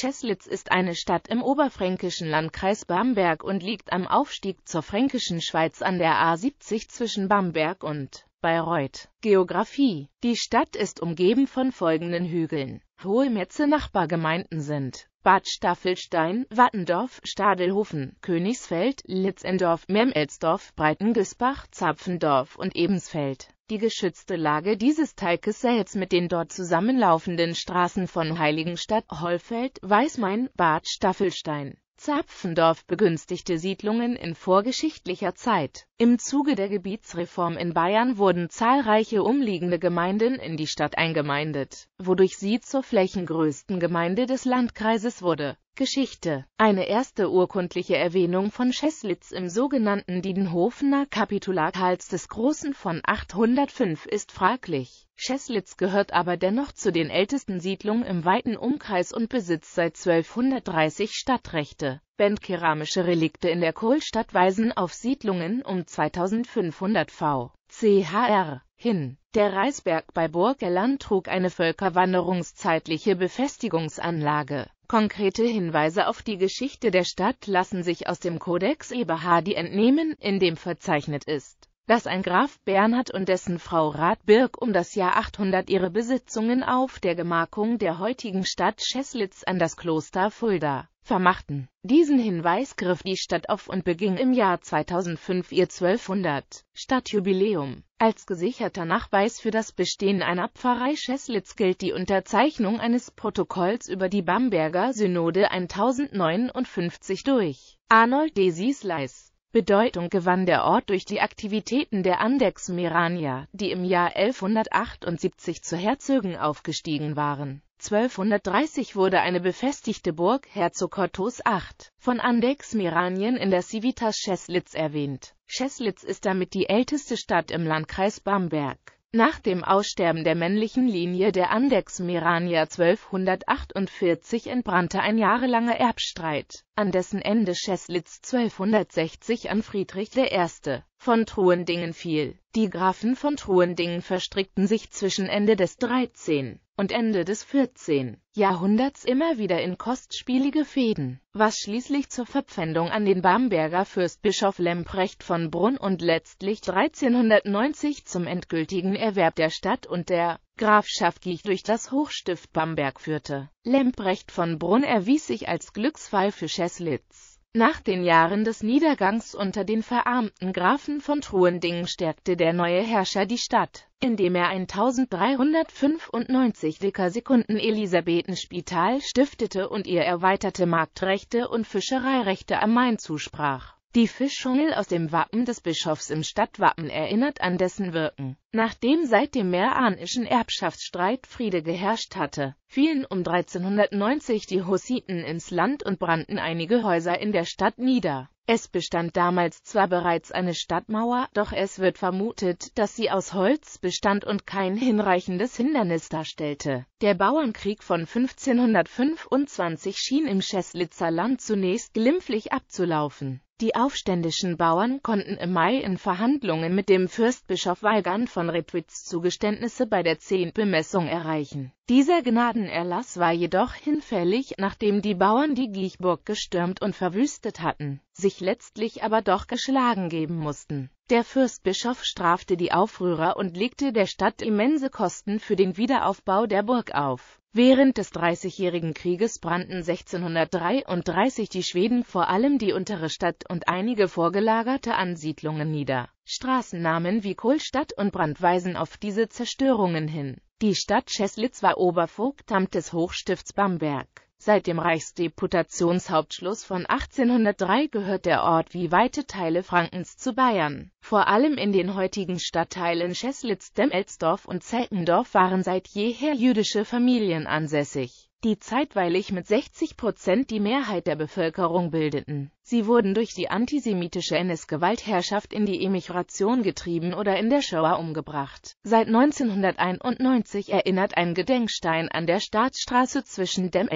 Schäßlitz ist eine Stadt im oberfränkischen Landkreis Bamberg und liegt am Aufstieg zur fränkischen Schweiz an der A70 zwischen Bamberg und Bayreuth. Geografie Die Stadt ist umgeben von folgenden Hügeln. Hohe Metze Nachbargemeinden sind Bad Staffelstein, Wattendorf, Stadelhofen, Königsfeld, Litzendorf, Memelsdorf, Breitengisbach, Zapfendorf und Ebensfeld. Die geschützte Lage dieses Teiches selbst mit den dort zusammenlaufenden Straßen von Heiligenstadt, Hollfeld, Weißmain, Bad Staffelstein, Zapfendorf begünstigte Siedlungen in vorgeschichtlicher Zeit. Im Zuge der Gebietsreform in Bayern wurden zahlreiche umliegende Gemeinden in die Stadt eingemeindet, wodurch sie zur flächengrößten Gemeinde des Landkreises wurde Geschichte. Eine erste urkundliche Erwähnung von Scheslitz im sogenannten Diedenhofener Kapitulat Kapitularkals des Großen von 805 ist fraglich. Scheslitz gehört aber dennoch zu den ältesten Siedlungen im weiten Umkreis und besitzt seit 1230 Stadtrechte. Bandkeramische Relikte in der Kohlstadt weisen auf Siedlungen um 2500 v. CHR hin. Der Reisberg bei Burgelland trug eine völkerwanderungszeitliche Befestigungsanlage. Konkrete Hinweise auf die Geschichte der Stadt lassen sich aus dem Codex Eberhardi entnehmen, in dem verzeichnet ist, dass ein Graf Bernhard und dessen Frau Radbirk um das Jahr 800 ihre Besitzungen auf der Gemarkung der heutigen Stadt Scheslitz an das Kloster Fulda vermachten. Diesen Hinweis griff die Stadt auf und beging im Jahr 2005 ihr 1200 Stadtjubiläum. Als gesicherter Nachweis für das Bestehen einer Pfarrei Scheslitz gilt die Unterzeichnung eines Protokolls über die Bamberger Synode 1059 durch Arnold de Siesleis. Bedeutung gewann der Ort durch die Aktivitäten der Andex Merania, die im Jahr 1178 zu Herzögen aufgestiegen waren 1230 wurde eine befestigte Burg, Herzog Ottos VIII, von Andex Miranien in der Civitas Scheslitz erwähnt. Scheslitz ist damit die älteste Stadt im Landkreis Bamberg. Nach dem Aussterben der männlichen Linie der Andex Mirania 1248 entbrannte ein jahrelanger Erbstreit, an dessen Ende Scheslitz 1260 an Friedrich I. von Truendingen fiel die Grafen von Truendingen verstrickten sich zwischen Ende des 13. und Ende des 14. Jahrhunderts immer wieder in kostspielige Fäden, was schließlich zur Verpfändung an den Bamberger Fürstbischof Lemprecht von Brunn und letztlich 1390 zum endgültigen Erwerb der Stadt und der grafschaftlich durch das Hochstift Bamberg führte. Lemprecht von Brunn erwies sich als Glücksfall für Scheslitz. Nach den Jahren des Niedergangs unter den verarmten Grafen von Truendingen stärkte der neue Herrscher die Stadt, indem er ein 1395 Sekunden Elisabethenspital stiftete und ihr erweiterte Marktrechte und Fischereirechte am Main zusprach die Fischschungel aus dem Wappen des Bischofs im Stadtwappen erinnert an dessen Wirken. Nachdem seit dem meraanischen Erbschaftsstreit Friede geherrscht hatte, fielen um 1390 die Hussiten ins Land und brannten einige Häuser in der Stadt nieder. Es bestand damals zwar bereits eine Stadtmauer, doch es wird vermutet, dass sie aus Holz bestand und kein hinreichendes Hindernis darstellte. Der Bauernkrieg von 1525 schien im Scheslitzer Land zunächst glimpflich abzulaufen. Die aufständischen Bauern konnten im Mai in Verhandlungen mit dem Fürstbischof Walgan von Retwitz Zugeständnisse bei der Zehntbemessung erreichen. Dieser Gnadenerlass war jedoch hinfällig, nachdem die Bauern die Giechburg gestürmt und verwüstet hatten, sich letztlich aber doch geschlagen geben mussten der Fürstbischof strafte die Aufrührer und legte der Stadt immense Kosten für den Wiederaufbau der Burg auf. Während des Dreißigjährigen Krieges brannten 1633 die Schweden vor allem die untere Stadt und einige vorgelagerte Ansiedlungen nieder. Straßennamen wie Kohlstadt und Brand weisen auf diese Zerstörungen hin. Die Stadt Scheslitz war Obervogtamt des Hochstifts Bamberg. Seit dem Reichsdeputationshauptschluss von 1803 gehört der Ort wie weite Teile Frankens zu Bayern. Vor allem in den heutigen Stadtteilen Scheslitz, Demelsdorf und Zehlendorf waren seit jeher jüdische Familien ansässig die zeitweilig mit 60 Prozent die Mehrheit der Bevölkerung bildeten. Sie wurden durch die antisemitische NS-Gewaltherrschaft in die Emigration getrieben oder in der Shoah umgebracht. Seit 1991 erinnert ein Gedenkstein an der Staatsstraße zwischen Dem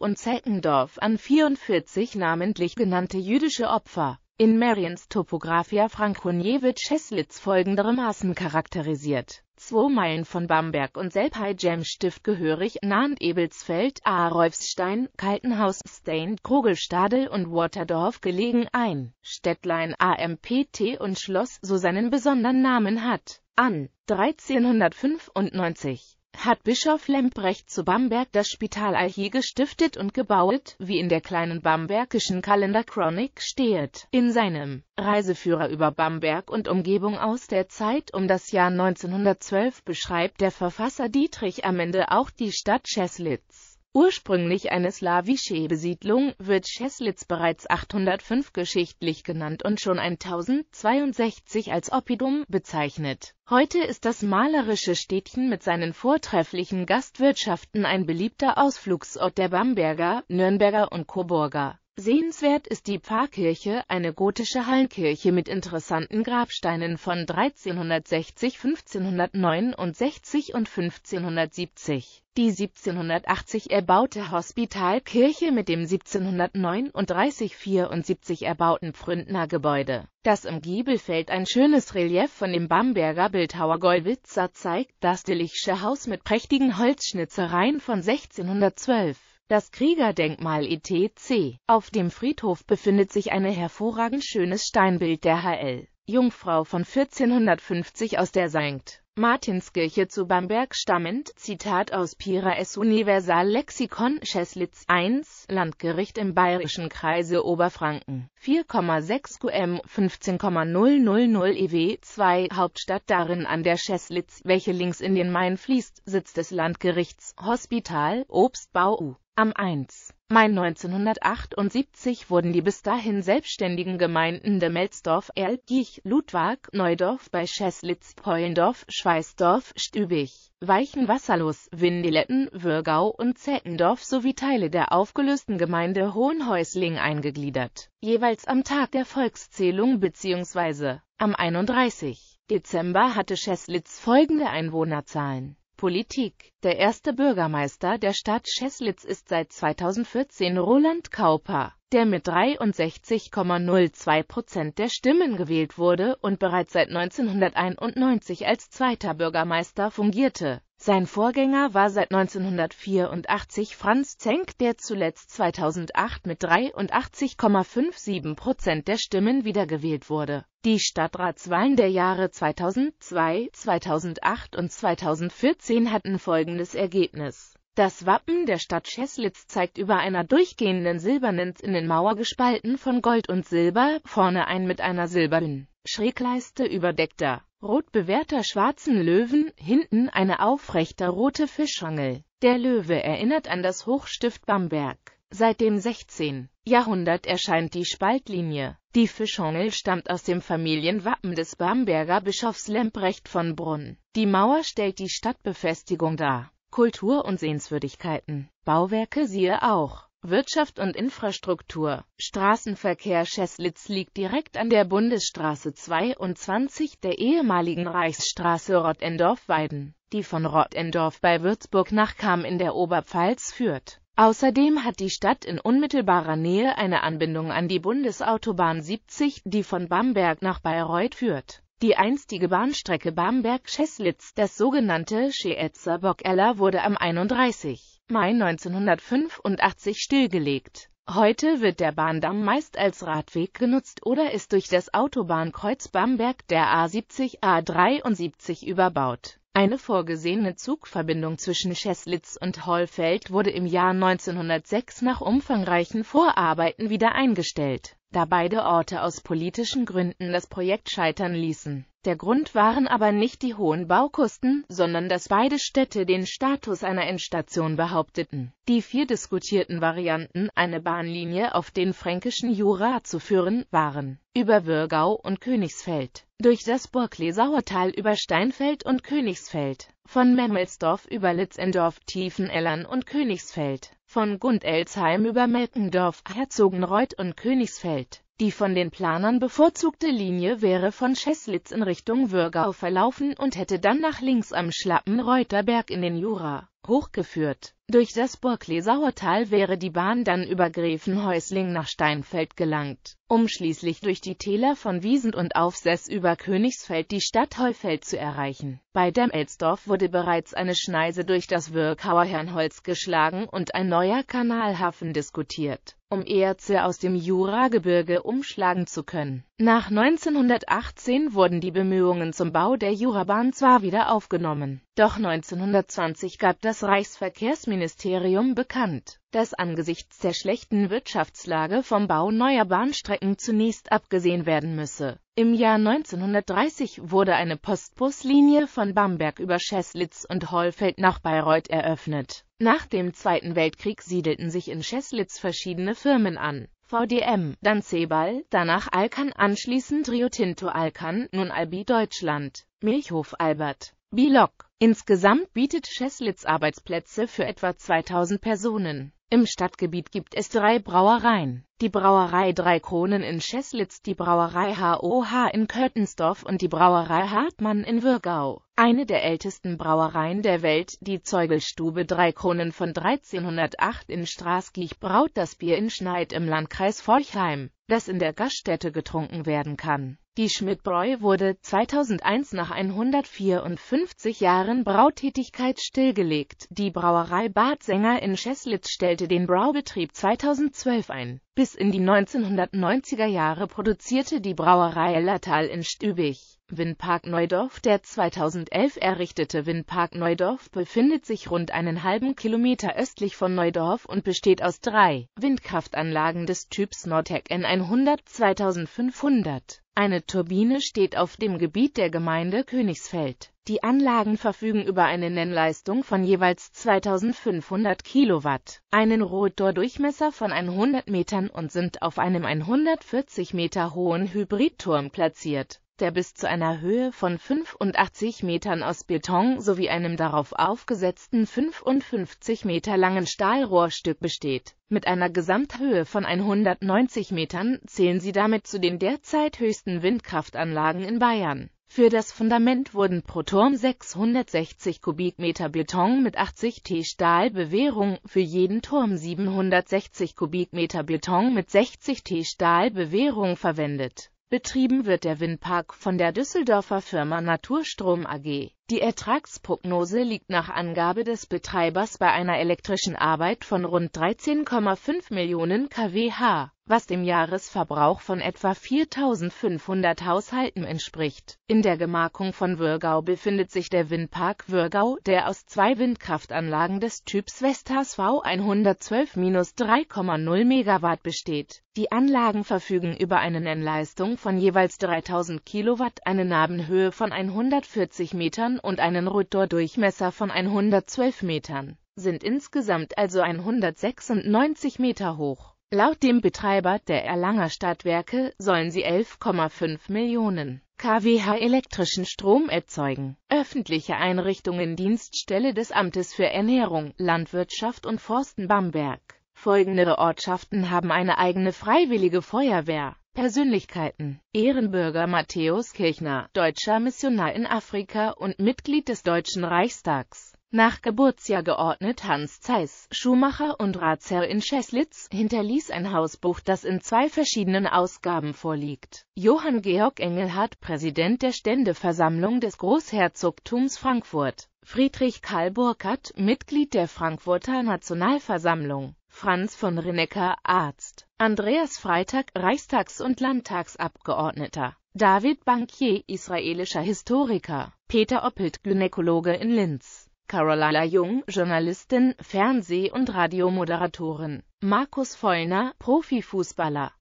und Zeckendorf an 44 namentlich genannte jüdische Opfer in Mariens Topographia Frankoniewicz-Heslitz folgendermaßen charakterisiert. Zwei Meilen von Bamberg und selpei Stift gehörig, Nahend Ebelsfeld, Aarolfsstein, Kaltenhaus, Stein, Krogelstadel und Waterdorf gelegen ein Städtlein AMPT und Schloss so seinen besonderen Namen hat. An 1395 hat Bischof Lemprecht zu Bamberg das Spital Alchie gestiftet und gebaut, wie in der kleinen bambergischen Kalenderchronik steht. In seinem Reiseführer über Bamberg und Umgebung aus der Zeit um das Jahr 1912 beschreibt der Verfasser Dietrich am Ende auch die Stadt Cheslitz. Ursprünglich eine slawische Besiedlung, wird Scheslitz bereits 805 geschichtlich genannt und schon 1062 als Oppidum bezeichnet. Heute ist das malerische Städtchen mit seinen vortrefflichen Gastwirtschaften ein beliebter Ausflugsort der Bamberger, Nürnberger und Coburger. Sehenswert ist die Pfarrkirche, eine gotische Hallenkirche mit interessanten Grabsteinen von 1360, 1569 und 1570. Die 1780 erbaute Hospitalkirche mit dem 1739-74 erbauten Pfründner Gebäude. Das im Giebelfeld ein schönes Relief von dem Bamberger Bildhauer Gollwitzer zeigt, das Dillichsche Haus mit prächtigen Holzschnitzereien von 1612. Das Kriegerdenkmal etc. Auf dem Friedhof befindet sich ein hervorragend schönes Steinbild der HL. Jungfrau von 1450 aus der St. Martinskirche zu Bamberg stammend, Zitat aus Pira S. Universal Lexikon Scheslitz 1, Landgericht im bayerischen Kreise Oberfranken, 4,6 qm, 15,000 ew, 2, Hauptstadt darin an der Scheslitz, welche links in den Main fließt, Sitz des Landgerichts, Hospital, Obstbau U. Am 1. Mai 1978 wurden die bis dahin selbstständigen Gemeinden Demmelsdorf, Erlbich, Ludwig, Neudorf bei Scheslitz, Pollendorf, Schweißdorf, Stübig, Weichenwasserloos, Windeletten, Würgau und Zeckendorf sowie Teile der aufgelösten Gemeinde Hohenhäusling eingegliedert, jeweils am Tag der Volkszählung bzw. am 31. Dezember hatte Scheslitz folgende Einwohnerzahlen Politik. Der erste Bürgermeister der Stadt Scheslitz ist seit 2014 Roland Kauper der mit 63,02 der Stimmen gewählt wurde und bereits seit 1991 als zweiter Bürgermeister fungierte. Sein Vorgänger war seit 1984 Franz Zenk, der zuletzt 2008 mit 83,57 der Stimmen wiedergewählt wurde. Die Stadtratswahlen der Jahre 2002, 2008 und 2014 hatten folgendes Ergebnis das Wappen der Stadt Scheslitz zeigt über einer durchgehenden silbernen in den Mauer gespalten von Gold und Silber, vorne ein mit einer silbernen Schrägleiste überdeckter, rot bewehrter schwarzen Löwen, hinten eine aufrechter rote Fischangel. Der Löwe erinnert an das Hochstift Bamberg. Seit dem 16. Jahrhundert erscheint die Spaltlinie. Die Fischangel stammt aus dem Familienwappen des Bamberger Bischofs Lemprecht von Brunn. Die Mauer stellt die Stadtbefestigung dar. Kultur und Sehenswürdigkeiten, Bauwerke siehe auch, Wirtschaft und Infrastruktur, Straßenverkehr Scheslitz liegt direkt an der Bundesstraße 22 der ehemaligen Reichsstraße Rottendorf-Weiden, die von Rottendorf bei Würzburg nach Kam in der Oberpfalz führt. Außerdem hat die Stadt in unmittelbarer Nähe eine Anbindung an die Bundesautobahn 70, die von Bamberg nach Bayreuth führt die einstige Bahnstrecke Bamberg-Scheslitz, das sogenannte Scheetzer Bockeller, wurde am 31. Mai 1985 stillgelegt. Heute wird der Bahndamm meist als Radweg genutzt oder ist durch das Autobahnkreuz Bamberg der A70 A73 überbaut. Eine vorgesehene Zugverbindung zwischen Scheslitz und Hollfeld wurde im Jahr 1906 nach umfangreichen Vorarbeiten wieder eingestellt da beide Orte aus politischen Gründen das Projekt scheitern ließen. Der Grund waren aber nicht die hohen Baukosten, sondern dass beide Städte den Status einer Endstation behaupteten. Die vier diskutierten Varianten, eine Bahnlinie auf den fränkischen Jura zu führen, waren über Würgau und Königsfeld, durch das Burglesauertal über Steinfeld und Königsfeld, von Memmelsdorf über Litzendorf, Tiefenellern und Königsfeld von Gundelsheim über Melkendorf, Herzogenreuth und Königsfeld. Die von den Planern bevorzugte Linie wäre von Scheslitz in Richtung Würgau verlaufen und hätte dann nach links am schlappen Reuterberg in den Jura hochgeführt. Durch das Burglesauer Tal wäre die Bahn dann über Gräfenhäusling nach Steinfeld gelangt um schließlich durch die Täler von Wiesent und Aufseß über Königsfeld die Stadt Heufeld zu erreichen. Bei Demmelsdorf wurde bereits eine Schneise durch das Wirkauer Herrenholz geschlagen und ein neuer Kanalhafen diskutiert, um Erze aus dem Juragebirge umschlagen zu können. Nach 1918 wurden die Bemühungen zum Bau der Jurabahn zwar wieder aufgenommen, doch 1920 gab das Reichsverkehrsministerium bekannt, dass angesichts der schlechten Wirtschaftslage vom Bau neuer Bahnstrecken zunächst abgesehen werden müsse. Im Jahr 1930 wurde eine Postbuslinie von Bamberg über Scheslitz und Hollfeld nach Bayreuth eröffnet. Nach dem Zweiten Weltkrieg siedelten sich in Scheslitz verschiedene Firmen an. VDM, dann Sebal, danach Alkan, anschließend Rio Tinto Alkan, nun Albi Deutschland, Milchhof Albert, Bilok. Insgesamt bietet Scheslitz Arbeitsplätze für etwa 2000 Personen. Im Stadtgebiet gibt es drei Brauereien. Die Brauerei Drei Kronen in Scheslitz, die Brauerei HOH in Köttensdorf und die Brauerei Hartmann in Würgau. Eine der ältesten Brauereien der Welt, die Zeugelstube Drei Kronen von 1308 in Straßglich braut das Bier in Schneid im Landkreis Forchheim, das in der Gaststätte getrunken werden kann. Die Schmidtbräu wurde 2001 nach 154 Jahren Brautätigkeit stillgelegt. Die Brauerei Bad Sänger in Scheslitz stellte den Braubetrieb 2012 ein bis in die 1990er Jahre produzierte die Brauerei Ellertal in Stübig. Windpark Neudorf Der 2011 errichtete Windpark Neudorf befindet sich rund einen halben Kilometer östlich von Neudorf und besteht aus drei Windkraftanlagen des Typs Nordtec N100 2500. Eine Turbine steht auf dem Gebiet der Gemeinde Königsfeld. Die Anlagen verfügen über eine Nennleistung von jeweils 2500 Kilowatt, einen Rotordurchmesser von 100 Metern und sind auf einem 140 Meter hohen Hybridturm platziert, der bis zu einer Höhe von 85 Metern aus Beton sowie einem darauf aufgesetzten 55 Meter langen Stahlrohrstück besteht. Mit einer Gesamthöhe von 190 Metern zählen sie damit zu den derzeit höchsten Windkraftanlagen in Bayern. Für das Fundament wurden pro Turm 660 Kubikmeter Beton mit 80 T Stahlbewehrung, für jeden Turm 760 Kubikmeter Beton mit 60 T Stahlbewehrung verwendet. Betrieben wird der Windpark von der Düsseldorfer Firma Naturstrom AG. Die Ertragsprognose liegt nach Angabe des Betreibers bei einer elektrischen Arbeit von rund 13,5 Millionen kWh, was dem Jahresverbrauch von etwa 4.500 Haushalten entspricht. In der Gemarkung von Würgau befindet sich der Windpark Würgau, der aus zwei Windkraftanlagen des Typs Vestas V112-3,0 MW besteht. Die Anlagen verfügen über eine Nennleistung von jeweils 3000 Kilowatt, eine Nabenhöhe von 140 Metern und einen Rotordurchmesser von 112 Metern, sind insgesamt also 196 Meter hoch. Laut dem Betreiber der Erlanger Stadtwerke sollen sie 11,5 Millionen kWh elektrischen Strom erzeugen. Öffentliche Einrichtungen Dienststelle des Amtes für Ernährung, Landwirtschaft und Forsten Bamberg. Folgende Ortschaften haben eine eigene freiwillige Feuerwehr. Persönlichkeiten Ehrenbürger Matthäus Kirchner, deutscher Missionar in Afrika und Mitglied des Deutschen Reichstags. Nach Geburtsjahr geordnet Hans Zeiss, Schuhmacher und Ratsherr in Scheslitz, hinterließ ein Hausbuch, das in zwei verschiedenen Ausgaben vorliegt. Johann Georg Engelhardt, Präsident der Ständeversammlung des Großherzogtums Frankfurt. Friedrich Karl Burckhardt, Mitglied der Frankfurter Nationalversammlung. Franz von Rinecker, Arzt. Andreas Freitag, Reichstags- und Landtagsabgeordneter. David Bankier, israelischer Historiker. Peter Oppelt, Gynäkologe in Linz. Carolina Jung, Journalistin, Fernseh- und Radiomoderatorin. Markus Vollner, Profifußballer.